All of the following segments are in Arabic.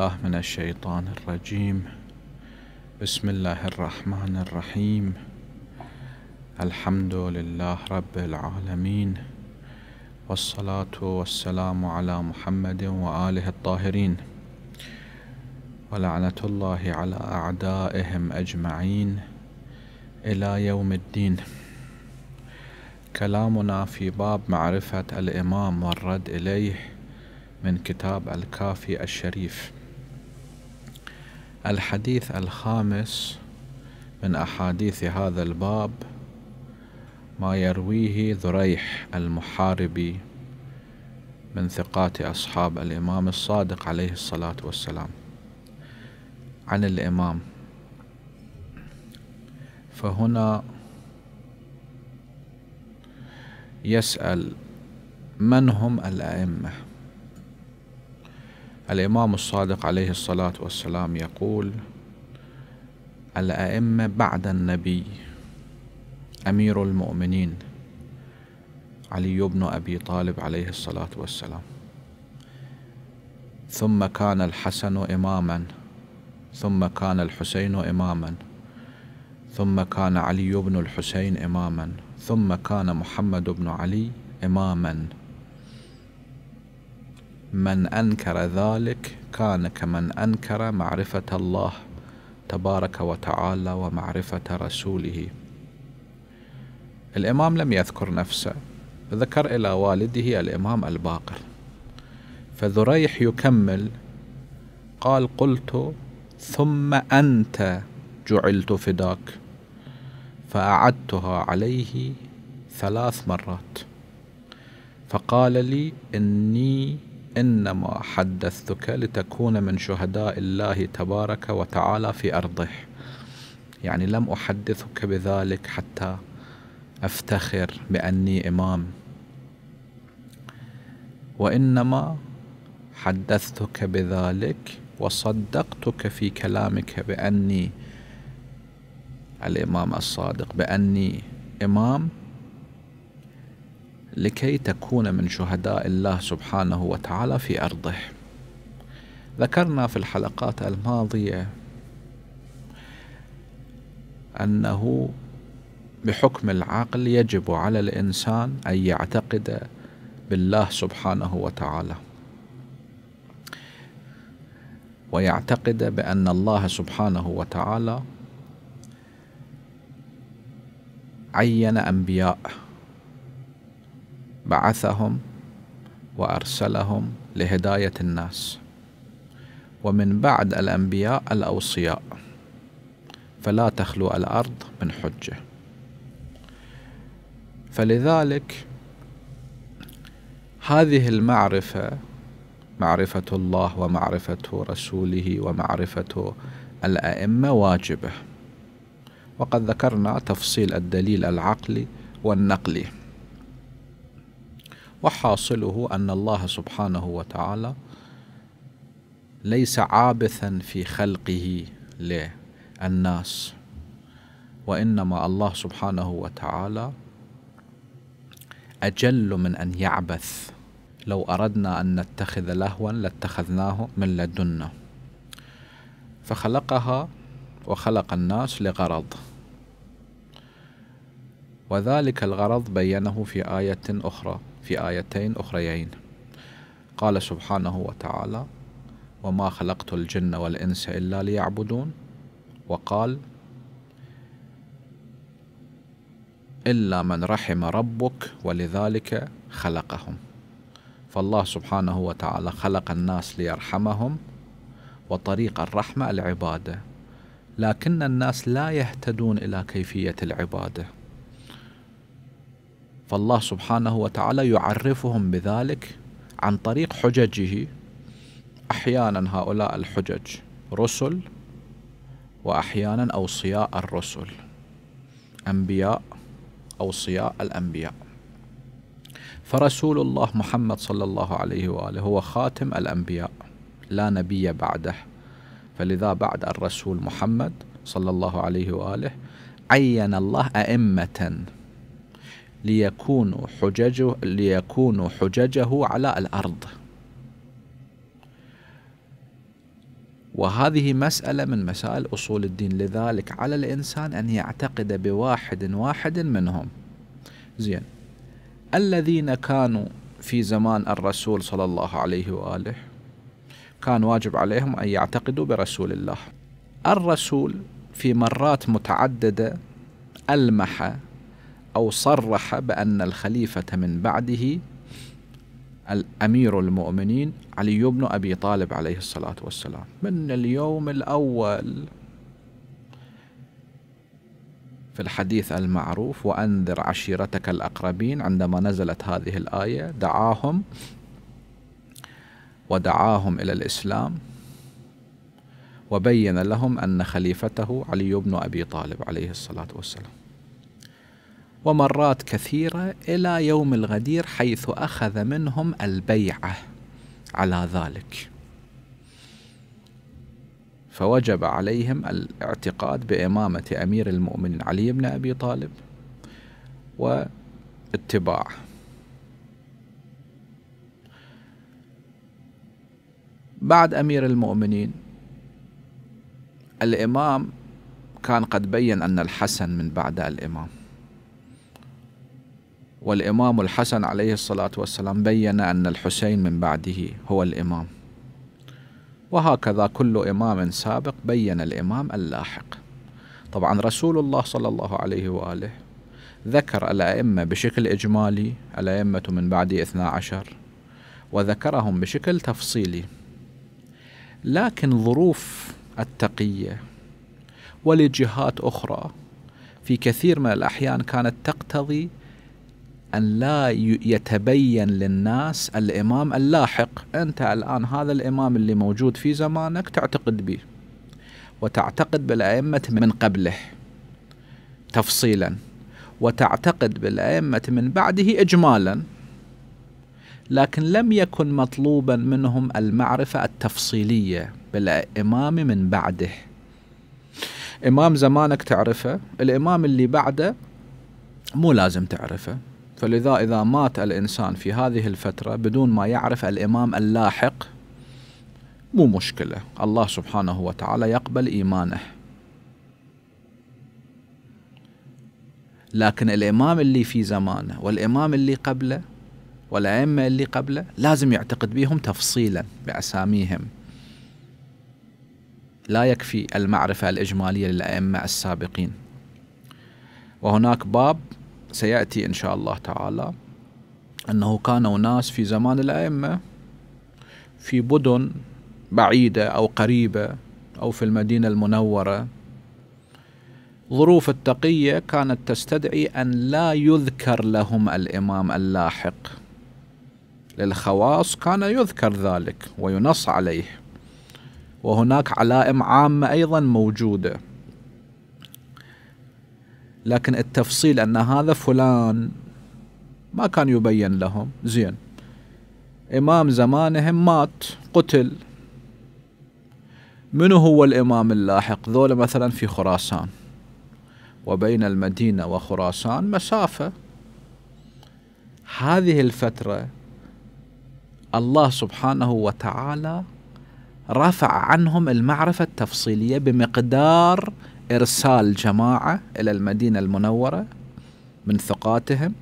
بالله من الشيطان الرجيم بسم الله الرحمن الرحيم الحمد لله رب العالمين والصلاة والسلام على محمد وآله الطاهرين ولعنة الله على أعدائهم أجمعين إلى يوم الدين كلامنا في باب معرفة الإمام والرد إليه من كتاب الكافي الشريف الحديث الخامس من أحاديث هذا الباب ما يرويه ذريح المحاربي من ثقات أصحاب الإمام الصادق عليه الصلاة والسلام عن الإمام فهنا يسأل من هم الأئمة الإمام الصادق عليه الصلاة والسلام يقول الأئمة بعد النبي أمير المؤمنين علي بن أبي طالب عليه الصلاة والسلام ثم كان الحسن إماما ثم كان الحسين إماما ثم كان علي بن الحسين إماما ثم كان محمد بن علي إماما من أنكر ذلك كان كمن أنكر معرفة الله تبارك وتعالى ومعرفة رسوله الإمام لم يذكر نفسه ذكر إلى والده الإمام الباقر فذريح يكمل قال قلت ثم أنت جعلت فداك فأعدتها عليه ثلاث مرات فقال لي إني إنما حدثتك لتكون من شهداء الله تبارك وتعالى في أرضه يعني لم أحدثك بذلك حتى أفتخر بأني إمام وإنما حدثتك بذلك وصدقتك في كلامك بأني الإمام الصادق بأني إمام لكي تكون من شهداء الله سبحانه وتعالى في أرضه ذكرنا في الحلقات الماضية أنه بحكم العقل يجب على الإنسان أن يعتقد بالله سبحانه وتعالى ويعتقد بأن الله سبحانه وتعالى عين أنبياء بعثهم وارسلهم لهدايه الناس ومن بعد الانبياء الاوصياء فلا تخلو الارض من حجه فلذلك هذه المعرفه معرفه الله ومعرفه رسوله ومعرفه الائمه واجبه وقد ذكرنا تفصيل الدليل العقلي والنقلي وحاصله أن الله سبحانه وتعالى ليس عابثا في خلقه للناس وإنما الله سبحانه وتعالى أجل من أن يعبث لو أردنا أن نتخذ لهوا لاتخذناه من لدنا فخلقها وخلق الناس لغرض وذلك الغرض بينه في آية أخرى في آيتين أخريين قال سبحانه وتعالى وما خلقت الجن والإنس إلا ليعبدون وقال إلا من رحم ربك ولذلك خلقهم فالله سبحانه وتعالى خلق الناس ليرحمهم وطريق الرحمة العبادة لكن الناس لا يهتدون إلى كيفية العبادة فالله سبحانه وتعالى يعرفهم بذلك عن طريق حججه احيانا هؤلاء الحجج رسل واحيانا اوصياء الرسل انبياء اوصياء الانبياء فرسول الله محمد صلى الله عليه واله هو خاتم الانبياء لا نبي بعده فلذا بعد الرسول محمد صلى الله عليه واله عين الله ائمه ليكون حججه ليكون حججه على الأرض وهذه مسألة من مسائل أصول الدين لذلك على الإنسان أن يعتقد بواحد واحد منهم زين الذين كانوا في زمان الرسول صلى الله عليه وآله كان واجب عليهم أن يعتقدوا برسول الله الرسول في مرات متعددة ألمح أو صرح بأن الخليفة من بعده الأمير المؤمنين علي بن أبي طالب عليه الصلاة والسلام من اليوم الأول في الحديث المعروف وأنذر عشيرتك الأقربين عندما نزلت هذه الآية دعاهم ودعاهم إلى الإسلام وبين لهم أن خليفته علي بن أبي طالب عليه الصلاة والسلام ومرات كثيرة إلى يوم الغدير حيث أخذ منهم البيعة على ذلك فوجب عليهم الاعتقاد بإمامة أمير المؤمنين علي بن أبي طالب واتباعه بعد أمير المؤمنين الإمام كان قد بين أن الحسن من بعد الإمام والإمام الحسن عليه الصلاة والسلام بين أن الحسين من بعده هو الإمام وهكذا كل إمام سابق بين الإمام اللاحق طبعا رسول الله صلى الله عليه وآله ذكر الأئمة بشكل إجمالي الأئمة من بعد إثنا عشر وذكرهم بشكل تفصيلي لكن ظروف التقية ولجهات أخرى في كثير من الأحيان كانت تقتضي أن لا يتبين للناس الإمام اللاحق أنت الآن هذا الإمام اللي موجود في زمانك تعتقد به وتعتقد بالأئمة من قبله تفصيلا وتعتقد بالأئمة من بعده إجمالا لكن لم يكن مطلوبا منهم المعرفة التفصيلية بالإمام من بعده إمام زمانك تعرفه الإمام اللي بعده مو لازم تعرفه فلذا إذا مات الإنسان في هذه الفترة بدون ما يعرف الإمام اللاحق مو مشكلة الله سبحانه وتعالى يقبل إيمانه لكن الإمام اللي في زمانه والإمام اللي قبله والأئمة اللي قبله لازم يعتقد بهم تفصيلا بأساميهم لا يكفي المعرفة الإجمالية للأئمة السابقين وهناك باب سيأتي إن شاء الله تعالى أنه كان أناس في زمان الأئمة في مدن بعيدة أو قريبة أو في المدينة المنورة ظروف التقية كانت تستدعي أن لا يذكر لهم الإمام اللاحق للخواص كان يذكر ذلك وينص عليه وهناك علائم عامة أيضا موجودة لكن التفصيل أن هذا فلان ما كان يبين لهم زين إمام زمانهم مات قتل من هو الإمام اللاحق ذولا مثلا في خراسان وبين المدينة وخراسان مسافة هذه الفترة الله سبحانه وتعالى رفع عنهم المعرفة التفصيلية بمقدار إرسال جماعة إلى المدينة المنورة من ثقاتهم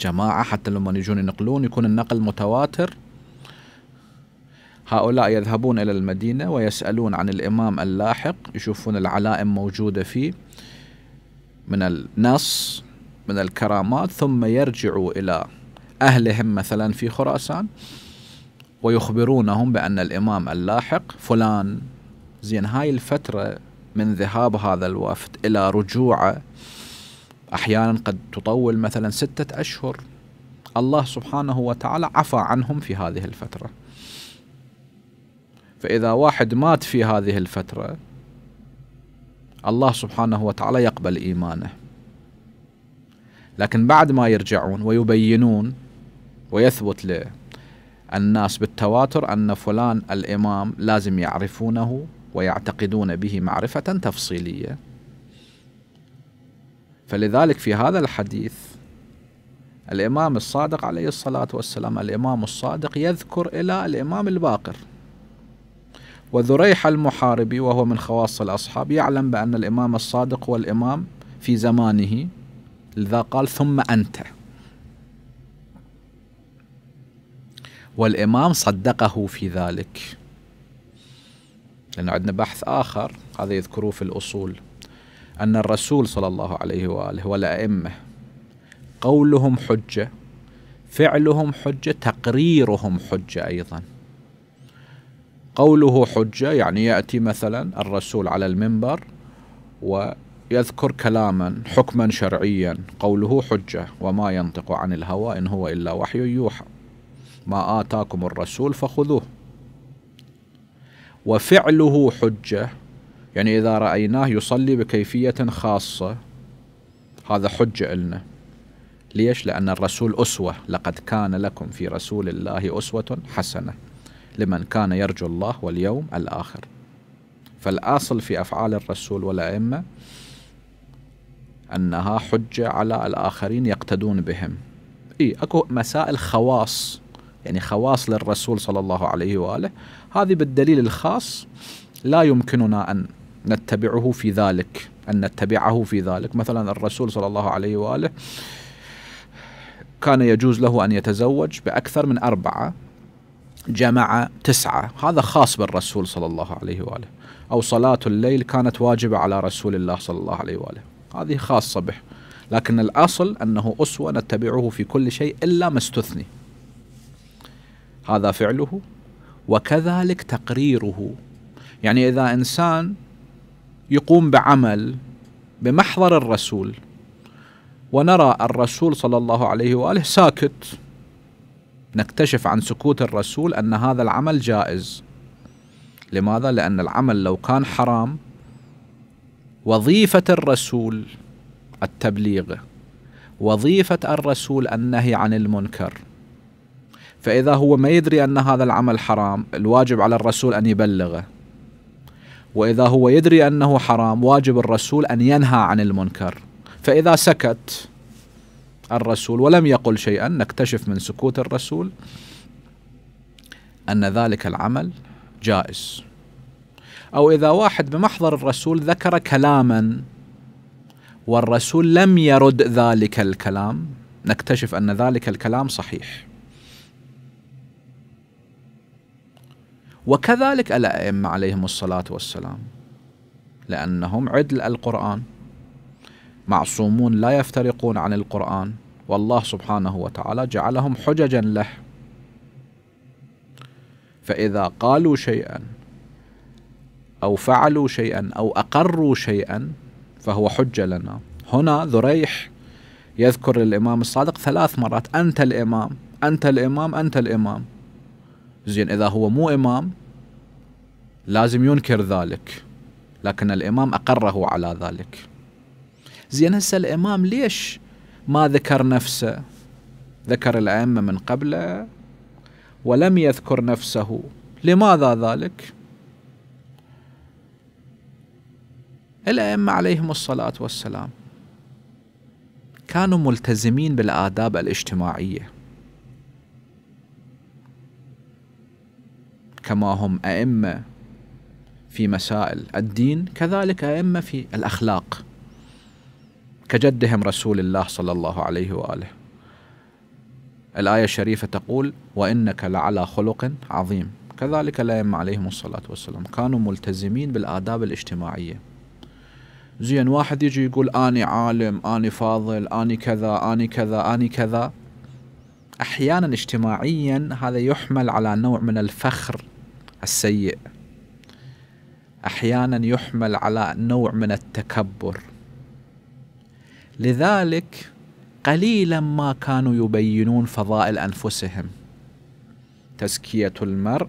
جماعة حتى لما يجون ينقلون يكون النقل متواتر هؤلاء يذهبون إلى المدينة ويسألون عن الإمام اللاحق يشوفون العلائم موجودة فيه من النص من الكرامات ثم يرجعوا إلى أهلهم مثلا في خراسان ويخبرونهم بأن الإمام اللاحق فلان زين هاي الفترة من ذهاب هذا الوفد إلى رجوعه أحيانا قد تطول مثلا ستة أشهر الله سبحانه وتعالى عفى عنهم في هذه الفترة فإذا واحد مات في هذه الفترة الله سبحانه وتعالى يقبل إيمانه لكن بعد ما يرجعون ويبينون ويثبت للناس بالتواتر أن فلان الإمام لازم يعرفونه ويعتقدون به معرفة تفصيلية فلذلك في هذا الحديث الإمام الصادق عليه الصلاة والسلام الإمام الصادق يذكر إلى الإمام الباقر وذريح المحاربي وهو من خواص الأصحاب يعلم بأن الإمام الصادق هو الإمام في زمانه لذا قال ثم أنت والإمام صدقه في ذلك لأنه عندنا بحث آخر هذا يذكروه في الأصول أن الرسول صلى الله عليه وآله والأئمة قولهم حجة فعلهم حجة تقريرهم حجة أيضا قوله حجة يعني يأتي مثلا الرسول على المنبر ويذكر كلاما حكما شرعيا قوله حجة وما ينطق عن الهوى إن هو إلا وحي يوحى ما آتاكم الرسول فخذوه وفعله حجة يعني إذا رأيناه يصلي بكيفية خاصة هذا حجة لنا ليش؟ لأن الرسول أسوة لقد كان لكم في رسول الله أسوة حسنة لمن كان يرجو الله واليوم الآخر فالأصل في أفعال الرسول والأئمة أنها حجة على الآخرين يقتدون بهم إيه أكو مسائل خواص يعني خواص للرسول صلى الله عليه وآله هذه بالدليل الخاص لا يمكننا أن نتبعه في ذلك أن نتبعه في ذلك مثلا الرسول صلى الله عليه وآله كان يجوز له أن يتزوج بأكثر من أربعة جمع تسعة هذا خاص بالرسول صلى الله عليه وآله أو صلاة الليل كانت واجبة على رسول الله صلى الله عليه وآله هذه خاصة به لكن الأصل أنه أسوة نتبعه في كل شيء إلا ما استثني هذا فعله وكذلك تقريره يعني اذا انسان يقوم بعمل بمحضر الرسول ونرى الرسول صلى الله عليه واله ساكت نكتشف عن سكوت الرسول ان هذا العمل جائز لماذا لان العمل لو كان حرام وظيفه الرسول التبليغ وظيفه الرسول النهي عن المنكر فإذا هو ما يدري أن هذا العمل حرام الواجب على الرسول أن يبلغه وإذا هو يدري أنه حرام واجب الرسول أن ينهى عن المنكر فإذا سكت الرسول ولم يقل شيئا نكتشف من سكوت الرسول أن ذلك العمل جائز أو إذا واحد بمحضر الرسول ذكر كلاما والرسول لم يرد ذلك الكلام نكتشف أن ذلك الكلام صحيح وكذلك الأئمة عليهم الصلاة والسلام لأنهم عدل القرآن معصومون لا يفترقون عن القرآن والله سبحانه وتعالى جعلهم حججا له فإذا قالوا شيئا أو فعلوا شيئا أو أقروا شيئا فهو حجة لنا هنا ذريح يذكر الإمام الصادق ثلاث مرات أنت الإمام أنت الإمام أنت الإمام زين إذا هو مو إمام لازم ينكر ذلك لكن الإمام أقره على ذلك زين هسه الإمام ليش ما ذكر نفسه ذكر الأئمة من قبله ولم يذكر نفسه لماذا ذلك الأئمة عليهم الصلاة والسلام كانوا ملتزمين بالآداب الاجتماعية كما هم أئمة في مسائل الدين كذلك أئمة في الأخلاق كجدهم رسول الله صلى الله عليه وآله الآية الشريفة تقول وإنك لعلى خلق عظيم كذلك الأئمة عليهم الصلاة والسلام كانوا ملتزمين بالآداب الاجتماعية زين واحد يجي يقول أني عالم أني فاضل أني كذا أني كذا أني كذا أحيانا اجتماعيا هذا يحمل على نوع من الفخر السيء احيانا يحمل على نوع من التكبر لذلك قليلا ما كانوا يبينون فضائل انفسهم تزكيه المرء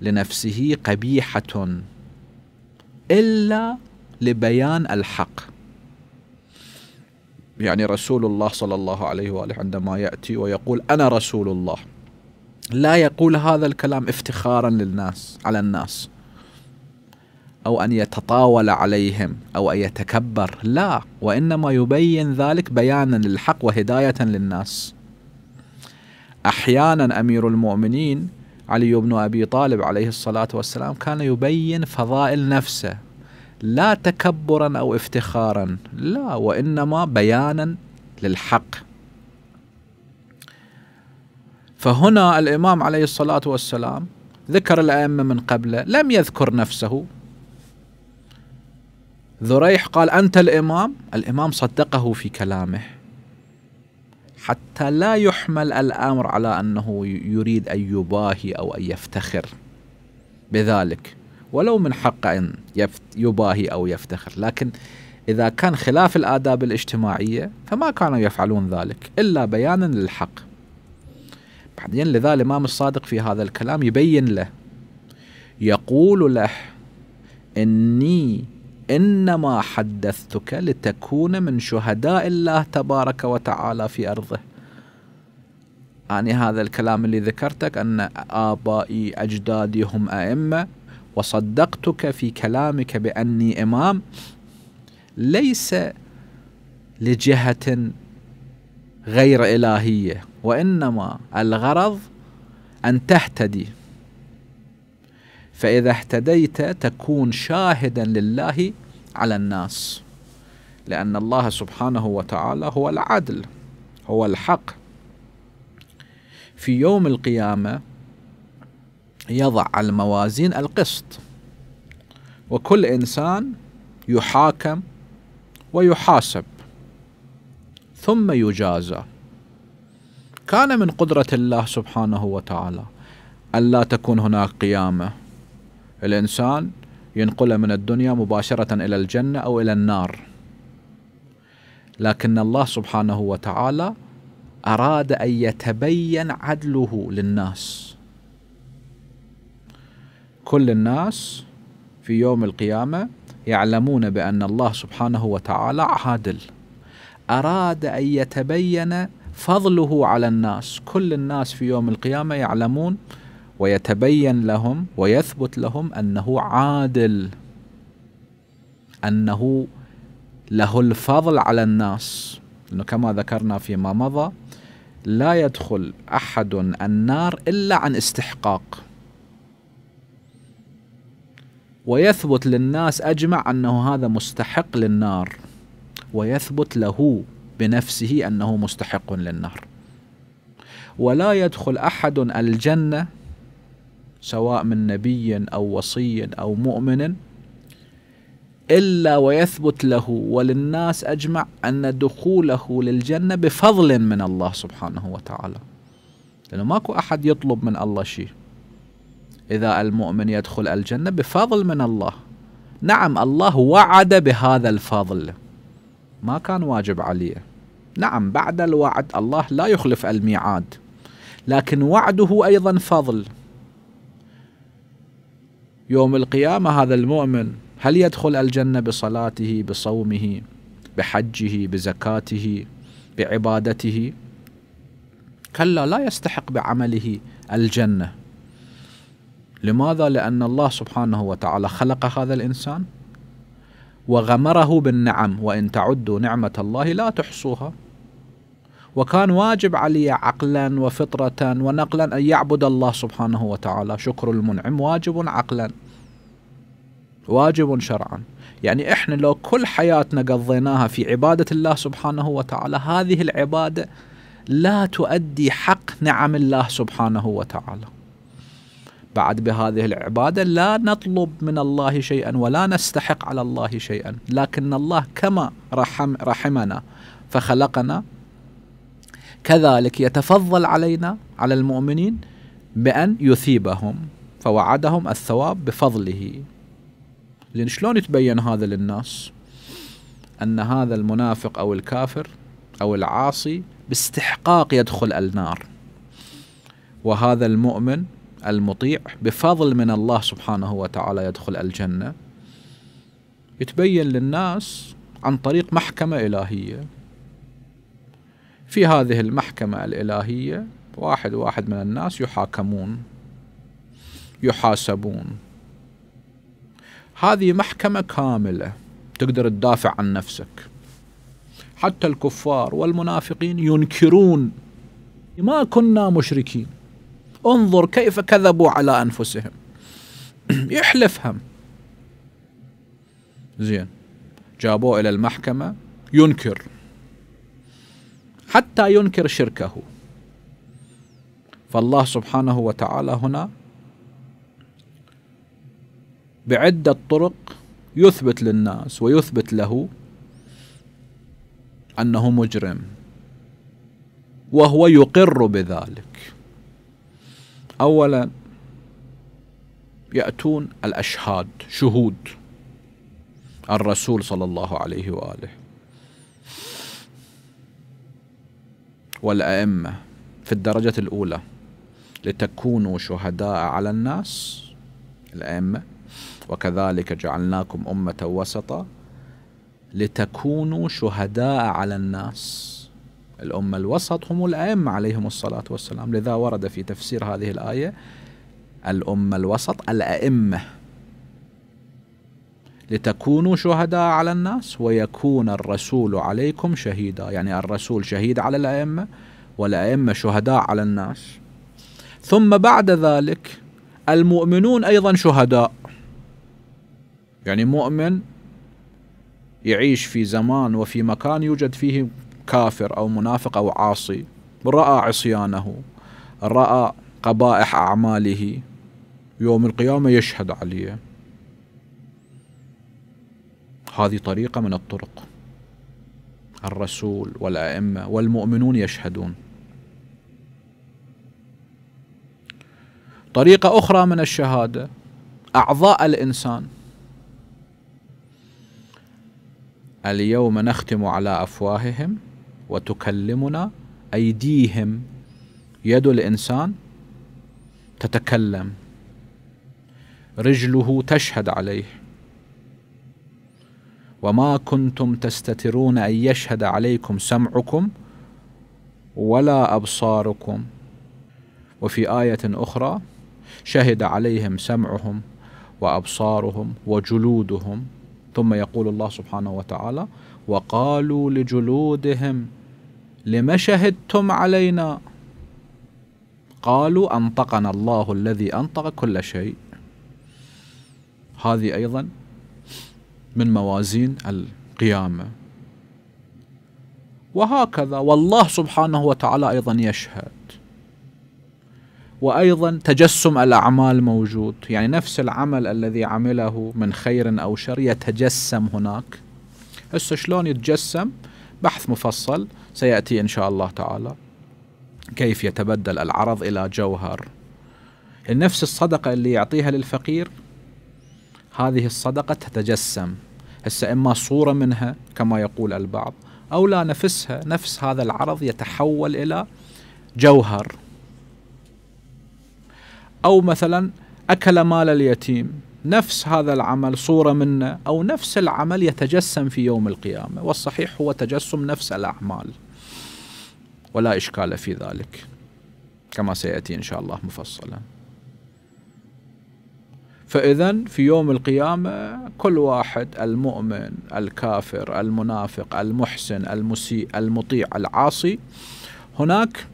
لنفسه قبيحه الا لبيان الحق يعني رسول الله صلى الله عليه واله عندما ياتي ويقول انا رسول الله لا يقول هذا الكلام افتخارا للناس على الناس أو أن يتطاول عليهم أو أن يتكبر لا وإنما يبين ذلك بيانا للحق وهداية للناس أحيانا أمير المؤمنين علي بن أبي طالب عليه الصلاة والسلام كان يبين فضائل نفسه لا تكبرا أو افتخارا لا وإنما بيانا للحق فهنا الإمام عليه الصلاة والسلام ذكر الأئمة من قبله لم يذكر نفسه ذريح قال أنت الإمام الإمام صدقه في كلامه حتى لا يحمل الأمر على أنه يريد أن يباهي أو أن يفتخر بذلك ولو من حق أن يباهي أو يفتخر لكن إذا كان خلاف الآداب الاجتماعية فما كانوا يفعلون ذلك إلا بيانا للحق بعدين لذا الإمام الصادق في هذا الكلام يبين له يقول له إني إنما حدثتك لتكون من شهداء الله تبارك وتعالى في أرضه يعني هذا الكلام اللي ذكرتك أن آبائي أجدادي هم أئمة وصدقتك في كلامك بأني إمام ليس لجهة غير إلهية وإنما الغرض أن تهتدي فإذا اهتديت تكون شاهدا لله على الناس لأن الله سبحانه وتعالى هو العدل هو الحق في يوم القيامة يضع الموازين القسط وكل إنسان يحاكم ويحاسب ثم يجازى كان من قدرة الله سبحانه وتعالى ألا تكون هناك قيامة الإنسان ينقله من الدنيا مباشرة إلى الجنة أو إلى النار لكن الله سبحانه وتعالى أراد أن يتبين عدله للناس كل الناس في يوم القيامة يعلمون بأن الله سبحانه وتعالى عادل أراد أن يتبين فضله على الناس كل الناس في يوم القيامة يعلمون ويتبين لهم ويثبت لهم انه عادل انه له الفضل على الناس انه كما ذكرنا فيما مضى لا يدخل احد النار الا عن استحقاق ويثبت للناس اجمع انه هذا مستحق للنار ويثبت له بنفسه انه مستحق للنار ولا يدخل احد الجنه سواء من نبي أو وصي أو مؤمن إلا ويثبت له وللناس أجمع أن دخوله للجنة بفضل من الله سبحانه وتعالى لأنه ماكو أحد يطلب من الله شيء إذا المؤمن يدخل الجنة بفضل من الله نعم الله وعد بهذا الفضل ما كان واجب عليه نعم بعد الوعد الله لا يخلف الميعاد لكن وعده أيضا فضل يوم القيامة هذا المؤمن هل يدخل الجنة بصلاته بصومه بحجه بزكاته بعبادته كلا لا يستحق بعمله الجنة لماذا؟ لأن الله سبحانه وتعالى خلق هذا الإنسان وغمره بالنعم وإن تعدوا نعمة الله لا تحصوها وكان واجب علي عقلا وفطرة ونقلا أن يعبد الله سبحانه وتعالى شكر المنعم واجب عقلا واجب شرعا يعني احنا لو كل حياتنا قضيناها في عبادة الله سبحانه وتعالى هذه العبادة لا تؤدي حق نعم الله سبحانه وتعالى بعد بهذه العبادة لا نطلب من الله شيئا ولا نستحق على الله شيئا لكن الله كما رحم رحمنا فخلقنا كذلك يتفضل علينا على المؤمنين بأن يثيبهم فوعدهم الثواب بفضله زين شلون يتبين هذا للناس أن هذا المنافق أو الكافر أو العاصي باستحقاق يدخل النار وهذا المؤمن المطيع بفضل من الله سبحانه وتعالى يدخل الجنة يتبين للناس عن طريق محكمة إلهية في هذه المحكمة الإلهية واحد واحد من الناس يحاكمون يحاسبون هذه محكمة كاملة تقدر تدافع عن نفسك حتى الكفار والمنافقين ينكرون ما كنا مشركين انظر كيف كذبوا على أنفسهم يحلفهم زين جابوه إلى المحكمة ينكر حتى ينكر شركه فالله سبحانه وتعالى هنا بعدة طرق يثبت للناس ويثبت له أنه مجرم وهو يقر بذلك أولا يأتون الأشهاد شهود الرسول صلى الله عليه وآله والأئمة في الدرجة الأولى لتكونوا شهداء على الناس الأئمة وكذلك جعلناكم أمة وسطا لتكونوا شهداء على الناس الأمة الوسط هم الأئمة عليهم الصلاة والسلام لذا ورد في تفسير هذه الآية الأمة الوسط الأئمة لتكونوا شهداء على الناس ويكون الرسول عليكم شهيدا يعني الرسول شهيد على الأئمة والأئمة شهداء على الناس ثم بعد ذلك المؤمنون أيضا شهداء يعني مؤمن يعيش في زمان وفي مكان يوجد فيه كافر أو منافق أو عاصي رأى عصيانه رأى قبائح أعماله يوم القيامة يشهد عليه هذه طريقة من الطرق الرسول والأئمة والمؤمنون يشهدون طريقة أخرى من الشهادة أعضاء الإنسان اليوم نختم على أفواههم وتكلمنا أيديهم يد الإنسان تتكلم رجله تشهد عليه وما كنتم تستترون ان يشهد عليكم سمعكم ولا ابصاركم وفي ايه اخرى شهد عليهم سمعهم وابصارهم وجلودهم ثم يقول الله سبحانه وتعالى وقالوا لجلودهم لم شهدتم علينا قالوا انطقنا الله الذي انطق كل شيء هذه ايضا من موازين القيامة وهكذا والله سبحانه وتعالى أيضا يشهد وأيضا تجسم الأعمال موجود يعني نفس العمل الذي عمله من خير أو شر يتجسم هناك هسه شلون يتجسم بحث مفصل سيأتي إن شاء الله تعالى كيف يتبدل العرض إلى جوهر يعني نفس الصدقة اللي يعطيها للفقير هذه الصدقة تتجسم هسه إما صورة منها كما يقول البعض أو لا نفسها نفس هذا العرض يتحول إلى جوهر أو مثلا أكل مال اليتيم نفس هذا العمل صورة منه أو نفس العمل يتجسم في يوم القيامة والصحيح هو تجسم نفس الأعمال ولا إشكال في ذلك كما سيأتي إن شاء الله مفصلاً فإذا في يوم القيامة كل واحد المؤمن الكافر المنافق المحسن المسيء المطيع العاصي هناك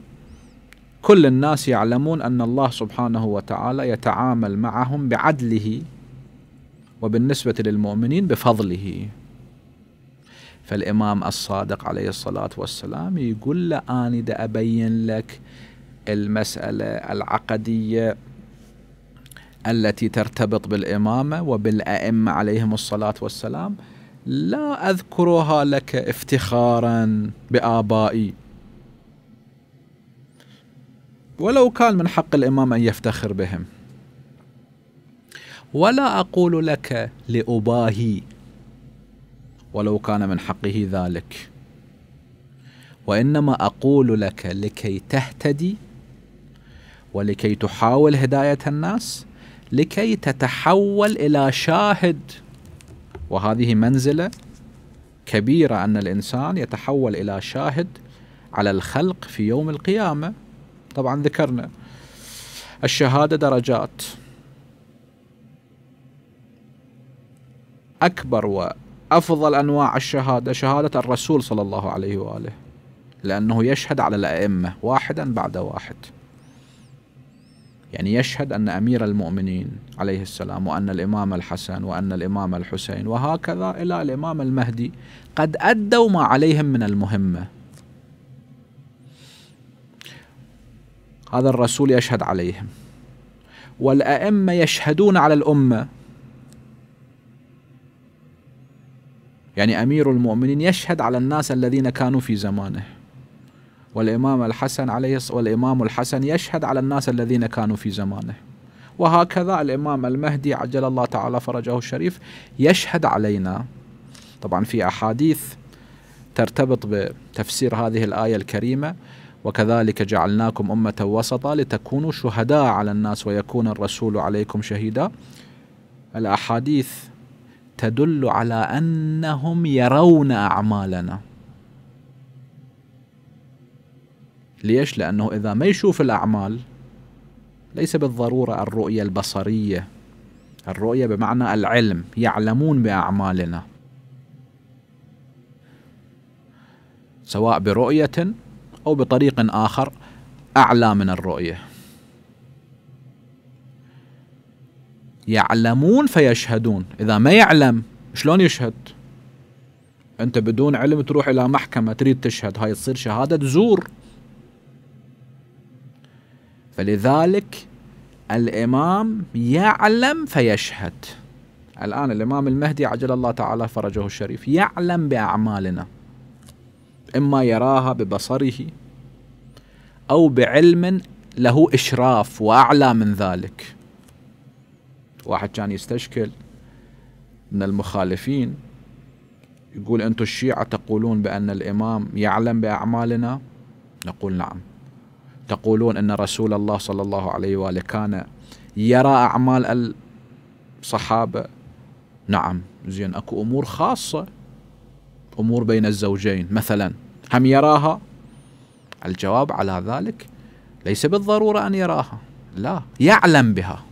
كل الناس يعلمون أن الله سبحانه وتعالى يتعامل معهم بعدله وبالنسبة للمؤمنين بفضله فالإمام الصادق عليه الصلاة والسلام يقول لأني أبين لك المسألة العقدية التي ترتبط بالإمامة وبالأئمة عليهم الصلاة والسلام لا أذكرها لك افتخارا بآبائي ولو كان من حق الإمام أن يفتخر بهم ولا أقول لك لأباهي ولو كان من حقه ذلك وإنما أقول لك لكي تهتدي ولكي تحاول هداية الناس لكي تتحول إلى شاهد وهذه منزلة كبيرة أن الإنسان يتحول إلى شاهد على الخلق في يوم القيامة طبعا ذكرنا الشهادة درجات أكبر وأفضل أنواع الشهادة شهادة الرسول صلى الله عليه وآله لأنه يشهد على الأئمة واحدا بعد واحد يعني يشهد أن أمير المؤمنين عليه السلام وأن الإمام الحسن وأن الإمام الحسين وهكذا إلى الإمام المهدي قد أدوا ما عليهم من المهمة هذا الرسول يشهد عليهم والأئمة يشهدون على الأمة يعني أمير المؤمنين يشهد على الناس الذين كانوا في زمانه والإمام الحسن عليه والإمام الحسن يشهد على الناس الذين كانوا في زمانه وهكذا الإمام المهدي عجل الله تعالى فرجه الشريف يشهد علينا طبعا في أحاديث ترتبط بتفسير هذه الآية الكريمة وكذلك جعلناكم أمة وسطا لتكونوا شهداء على الناس ويكون الرسول عليكم شهيدا الأحاديث تدل على أنهم يرون أعمالنا ليش؟ لأنه إذا ما يشوف الأعمال ليس بالضرورة الرؤية البصرية الرؤية بمعنى العلم يعلمون بأعمالنا سواء برؤية أو بطريق آخر أعلى من الرؤية يعلمون فيشهدون إذا ما يعلم شلون يشهد أنت بدون علم تروح إلى محكمة تريد تشهد هاي تصير شهادة زور فلذلك الإمام يعلم فيشهد الآن الإمام المهدي عجل الله تعالى فرجه الشريف يعلم بأعمالنا إما يراها ببصره أو بعلم له إشراف وأعلى من ذلك واحد كان يستشكل من المخالفين يقول أنتم الشيعة تقولون بأن الإمام يعلم بأعمالنا نقول نعم تقولون أن رسول الله صلى الله عليه وآله كان يرى أعمال الصحابة نعم زين أكو أمور خاصة أمور بين الزوجين مثلا هم يراها الجواب على ذلك ليس بالضرورة أن يراها لا يعلم بها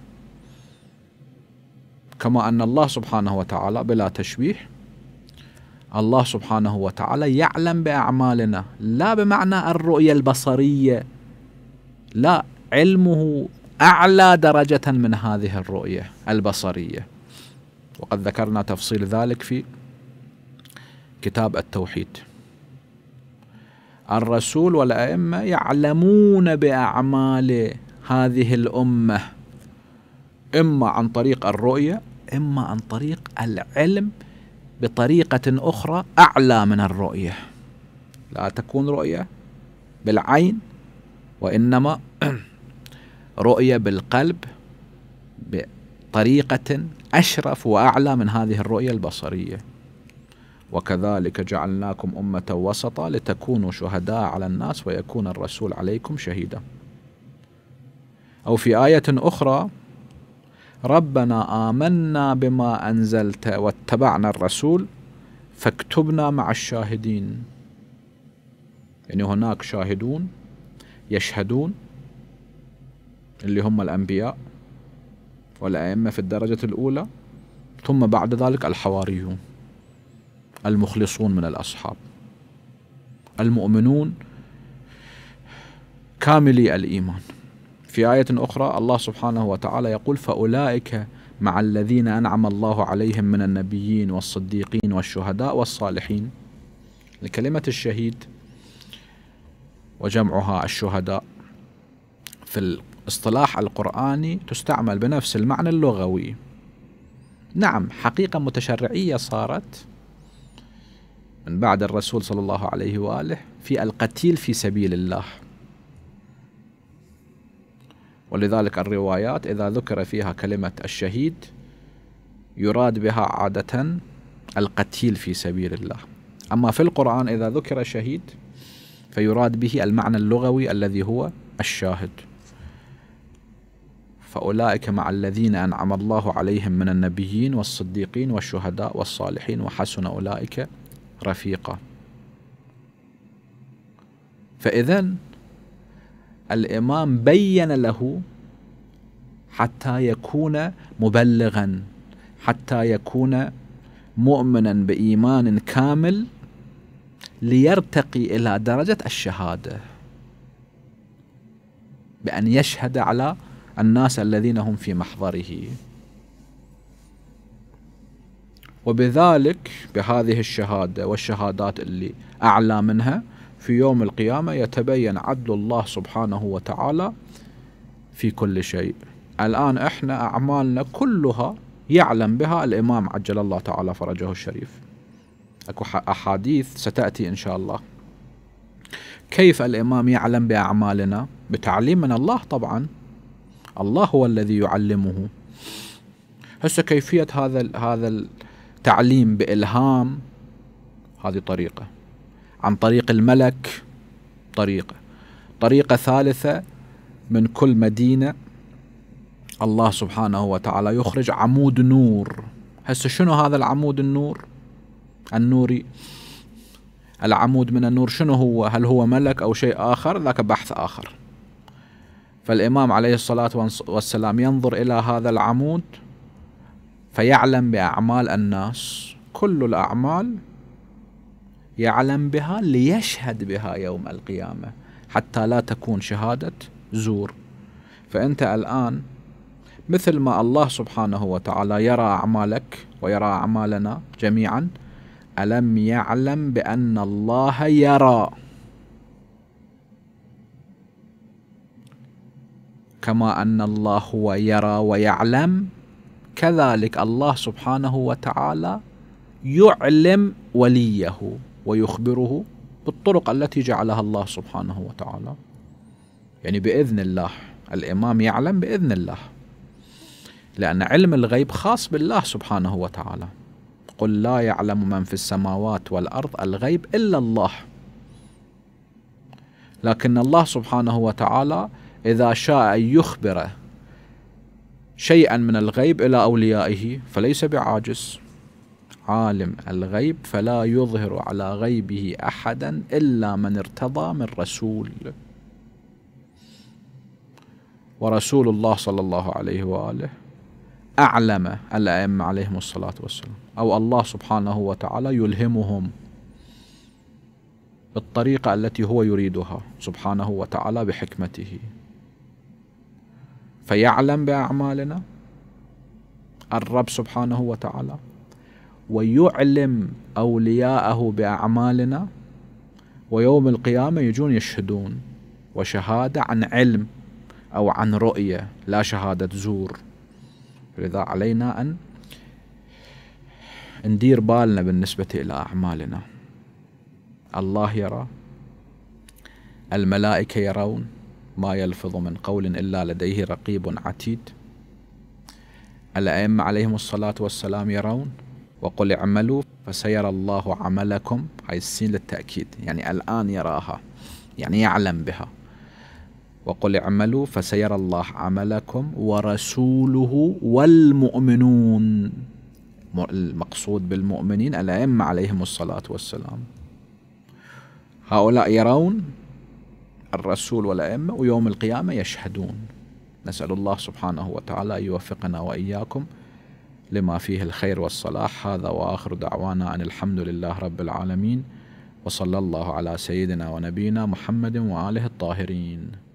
كما أن الله سبحانه وتعالى بلا تشبيه الله سبحانه وتعالى يعلم بأعمالنا لا بمعنى الرؤية البصرية لا علمه أعلى درجة من هذه الرؤية البصرية وقد ذكرنا تفصيل ذلك في كتاب التوحيد الرسول والأئمة يعلمون بأعمال هذه الأمة إما عن طريق الرؤية إما عن طريق العلم بطريقة أخرى أعلى من الرؤية لا تكون رؤية بالعين وإنما رؤية بالقلب بطريقة أشرف وأعلى من هذه الرؤية البصرية وكذلك جعلناكم أمة وسطا لتكونوا شهداء على الناس ويكون الرسول عليكم شهيدا أو في آية أخرى ربنا آمنا بما أنزلت واتبعنا الرسول فاكتبنا مع الشاهدين يعني هناك شاهدون يشهدون اللي هم الأنبياء والأئمة في الدرجة الأولى ثم بعد ذلك الحواريون المخلصون من الأصحاب المؤمنون كاملي الإيمان في آية أخرى الله سبحانه وتعالى يقول فأولئك مع الذين أنعم الله عليهم من النبيين والصديقين والشهداء والصالحين لكلمة الشهيد وجمعها الشهداء في الاصطلاح القرآني تستعمل بنفس المعنى اللغوي نعم حقيقة متشرعية صارت من بعد الرسول صلى الله عليه وآله في القتيل في سبيل الله ولذلك الروايات إذا ذكر فيها كلمة الشهيد يراد بها عادة القتيل في سبيل الله أما في القرآن إذا ذكر شهيد فيراد به المعنى اللغوي الذي هو الشاهد فأولئك مع الذين أنعم الله عليهم من النبيين والصديقين والشهداء والصالحين وحسن أولئك رفيقا فإذا الإمام بين له حتى يكون مبلغا حتى يكون مؤمنا بإيمان كامل ليرتقي إلى درجة الشهادة بأن يشهد على الناس الذين هم في محضره وبذلك بهذه الشهادة والشهادات اللي أعلى منها في يوم القيامة يتبين عدل الله سبحانه وتعالى في كل شيء الآن إحنا أعمالنا كلها يعلم بها الإمام عجل الله تعالى فرجه الشريف أكو أحاديث ستأتي إن شاء الله كيف الإمام يعلم بأعمالنا بتعليم من الله طبعا الله هو الذي يعلمه هسه كيفية هذا هذا التعليم بإلهام هذه طريقة عن طريق الملك طريقة طريقة ثالثة من كل مدينة الله سبحانه وتعالى يخرج عمود نور هسه شنو هذا العمود النور النوري العمود من النور شنو هو هل هو ملك أو شيء آخر ذاك بحث آخر فالإمام عليه الصلاة والسلام ينظر إلى هذا العمود فيعلم بأعمال الناس كل الأعمال يعلم بها ليشهد بها يوم القيامة حتى لا تكون شهادة زور فأنت الآن مثل ما الله سبحانه وتعالى يرى أعمالك ويرى أعمالنا جميعا ألم يعلم بأن الله يرى كما أن الله هو يرى ويعلم كذلك الله سبحانه وتعالى يعلم وليه ويخبره بالطرق التي جعلها الله سبحانه وتعالى يعني بإذن الله الإمام يعلم بإذن الله لأن علم الغيب خاص بالله سبحانه وتعالى قل لا يعلم من في السماوات والأرض الغيب إلا الله لكن الله سبحانه وتعالى إذا شاء أن يخبر شيئا من الغيب إلى أوليائه فليس بعاجز عالم الغيب فلا يظهر على غيبه أحدا إلا من ارتضى من رسول ورسول الله صلى الله عليه وآله أعلم الأئمة عليهم الصلاة والسلام أو الله سبحانه وتعالى يلهمهم بالطريقة التي هو يريدها سبحانه وتعالى بحكمته فيعلم بأعمالنا الرب سبحانه وتعالى ويعلم أولياءه بأعمالنا ويوم القيامة يجون يشهدون وشهادة عن علم أو عن رؤية لا شهادة زور لذا علينا أن ندير بالنا بالنسبة إلى أعمالنا الله يرى الملائكة يرون ما يلفظ من قول إلا لديه رقيب عتيد الأئمة عليهم الصلاة والسلام يرون وقل اعملوا فسيرى الله عملكم هاي السين للتأكيد يعني الآن يراها يعني يعلم بها وقل اعملوا فسيرى الله عملكم ورسوله والمؤمنون المقصود بالمؤمنين الأئمة عليهم الصلاة والسلام هؤلاء يرون الرسول والأئمة ويوم القيامة يشهدون نسأل الله سبحانه وتعالى يوفقنا وإياكم لما فيه الخير والصلاح هذا وآخر دعوانا أن الحمد لله رب العالمين وصلى الله على سيدنا ونبينا محمد وآله الطاهرين